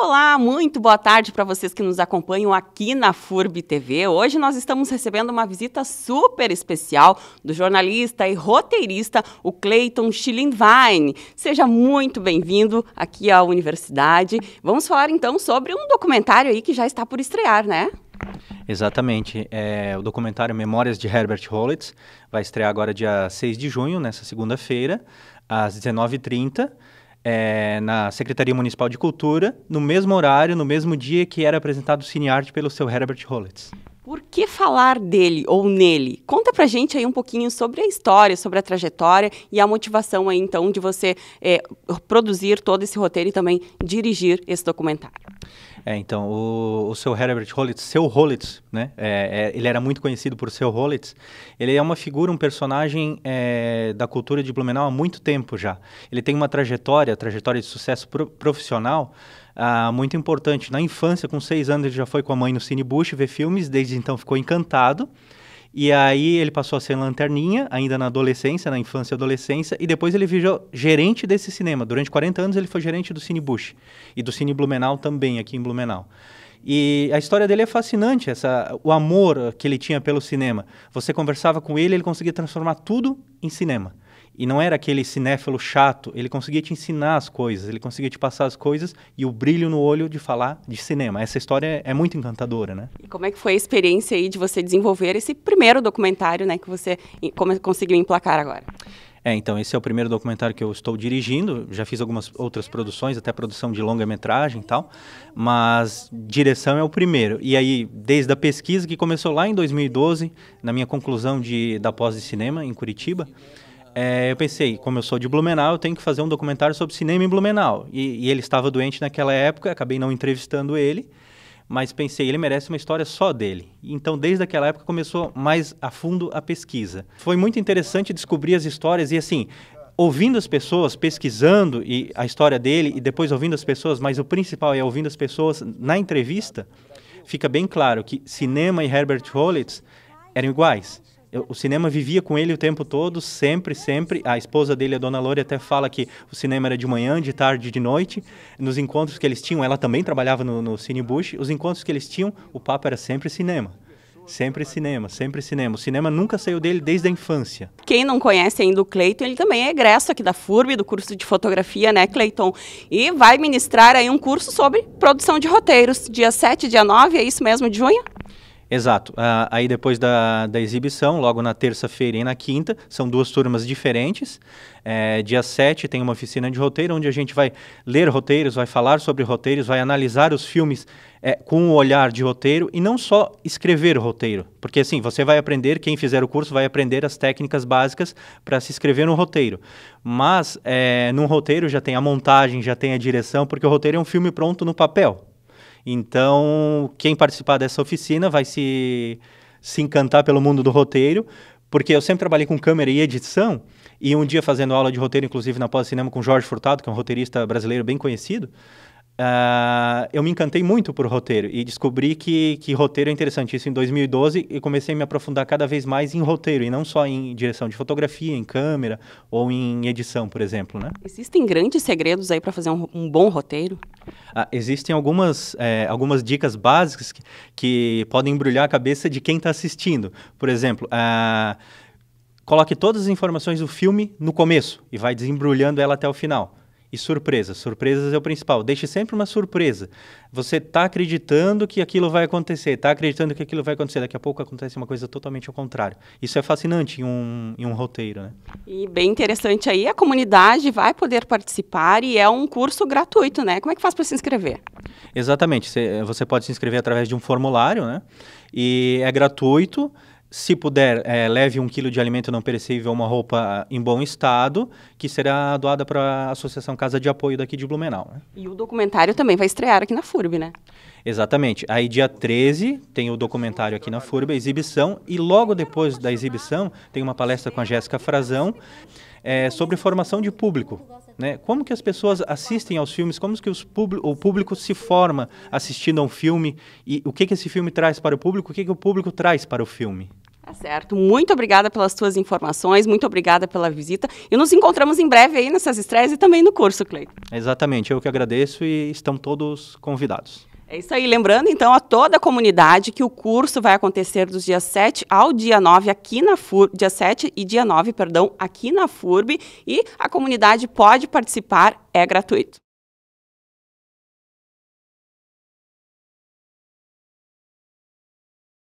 Olá, muito boa tarde para vocês que nos acompanham aqui na FURB TV. Hoje nós estamos recebendo uma visita super especial do jornalista e roteirista, o Clayton Schillingwein. Seja muito bem-vindo aqui à universidade. Vamos falar então sobre um documentário aí que já está por estrear, né? Exatamente. É, o documentário Memórias de Herbert Hollitz vai estrear agora dia 6 de junho, nessa segunda-feira, às 19h30 é, na Secretaria Municipal de Cultura, no mesmo horário, no mesmo dia que era apresentado o cinearte pelo seu Herbert Hollitz. Por que falar dele ou nele? Conta pra gente aí um pouquinho sobre a história, sobre a trajetória e a motivação aí, então, de você é, produzir todo esse roteiro e também dirigir esse documentário. É, então, o, o seu Herbert Hollitz, seu Hollitz, né? É, é, ele era muito conhecido por seu Hollitz. Ele é uma figura, um personagem é, da cultura de Blumenau há muito tempo já. Ele tem uma trajetória, trajetória de sucesso pro, profissional ah, muito importante. Na infância, com seis anos, ele já foi com a mãe no Cine Bush ver filmes, desde então ficou encantado. E aí ele passou a ser lanterninha, ainda na adolescência, na infância e adolescência, e depois ele virou gerente desse cinema. Durante 40 anos ele foi gerente do Cine Bush e do Cine Blumenau também, aqui em Blumenau. E a história dele é fascinante, essa, o amor que ele tinha pelo cinema. Você conversava com ele, ele conseguia transformar tudo em cinema. E não era aquele cinéfilo chato, ele conseguia te ensinar as coisas, ele conseguia te passar as coisas e o brilho no olho de falar de cinema. Essa história é, muito encantadora, né? E como é que foi a experiência aí de você desenvolver esse primeiro documentário, né, que você conseguiu emplacar agora? É, então, esse é o primeiro documentário que eu estou dirigindo. Já fiz algumas outras produções, até produção de longa-metragem e tal, mas direção é o primeiro. E aí, desde a pesquisa que começou lá em 2012, na minha conclusão de, da pós de cinema em Curitiba, é, eu pensei, como eu sou de Blumenau, eu tenho que fazer um documentário sobre cinema em Blumenau. E, e ele estava doente naquela época, acabei não entrevistando ele, mas pensei, ele merece uma história só dele. Então, desde aquela época, começou mais a fundo a pesquisa. Foi muito interessante descobrir as histórias e, assim, ouvindo as pessoas, pesquisando e a história dele e depois ouvindo as pessoas, mas o principal é ouvindo as pessoas na entrevista, fica bem claro que cinema e Herbert Hollitz eram iguais o cinema vivia com ele o tempo todo, sempre, sempre. A esposa dele, a dona Lore, até fala que o cinema era de manhã, de tarde, de noite. Nos encontros que eles tinham, ela também trabalhava no, no Cine Bush. Os encontros que eles tinham, o papo era sempre cinema. Sempre cinema, sempre cinema. O cinema nunca saiu dele desde a infância. Quem não conhece ainda o Cleiton, ele também é egresso aqui da FURB, do curso de fotografia, né, Cleiton? E vai ministrar aí um curso sobre produção de roteiros, dia 7, dia 9, é isso mesmo, de junho? Exato. Uh, aí depois da, da exibição, logo na terça-feira e na quinta, são duas turmas diferentes. É, dia 7 tem uma oficina de roteiro, onde a gente vai ler roteiros, vai falar sobre roteiros, vai analisar os filmes é, com o olhar de roteiro e não só escrever o roteiro. Porque assim, você vai aprender, quem fizer o curso vai aprender as técnicas básicas para se escrever no roteiro. Mas é, num roteiro já tem a montagem, já tem a direção, porque o roteiro é um filme pronto no papel. Então, quem participar dessa oficina vai se, se encantar pelo mundo do roteiro, porque eu sempre trabalhei com câmera e edição, e um dia fazendo aula de roteiro, inclusive na pós-cinema com Jorge Furtado, que é um roteirista brasileiro bem conhecido, Uh, eu me encantei muito por roteiro e descobri que, que roteiro é interessantíssimo em 2012 e comecei a me aprofundar cada vez mais em roteiro e não só em direção de fotografia, em câmera ou em edição, por exemplo, né? Existem grandes segredos aí para fazer um, um, bom roteiro? Uh, existem algumas, é, algumas dicas básicas que, que, podem embrulhar a cabeça de quem está assistindo. Por exemplo, uh, coloque todas as informações do filme no começo e vai desembrulhando ela até o final. E surpresas. Surpresas é o principal. Deixe sempre uma surpresa. Você está acreditando que aquilo vai acontecer, está acreditando que aquilo vai acontecer. Daqui a pouco acontece uma coisa totalmente ao contrário. Isso é fascinante em um, em um roteiro. Né? E bem interessante aí. A comunidade vai poder participar e é um curso gratuito, né? Como é que faz para se inscrever? Exatamente. Você pode se inscrever através de um formulário, né? E é gratuito se puder, é, leve um quilo de alimento não perecível, uma roupa em bom estado, que será doada para a Associação Casa de Apoio daqui de Blumenau. Né? E o documentário também vai estrear aqui na FURB, né? Exatamente. Aí dia 13 tem o documentário aqui na FURB, a exibição, e logo depois da exibição tem uma palestra com a Jéssica Frazão é, sobre formação de público né? Como que as pessoas assistem aos filmes? Como que o público se forma assistindo a um filme? E o que, que esse filme traz para o público? O que, que o público traz para o filme? Tá certo. Muito obrigada pelas tuas informações, muito obrigada pela visita. E nos encontramos em breve aí nessas estreias e também no curso, Cleiton. Exatamente, eu que agradeço e estão todos convidados. É isso aí. Lembrando, então, a toda a comunidade que o curso vai acontecer dos dias 7 ao dia 9 aqui na FURB, dia 7 e dia 9, perdão, aqui na FURB, e a comunidade pode participar, é gratuito.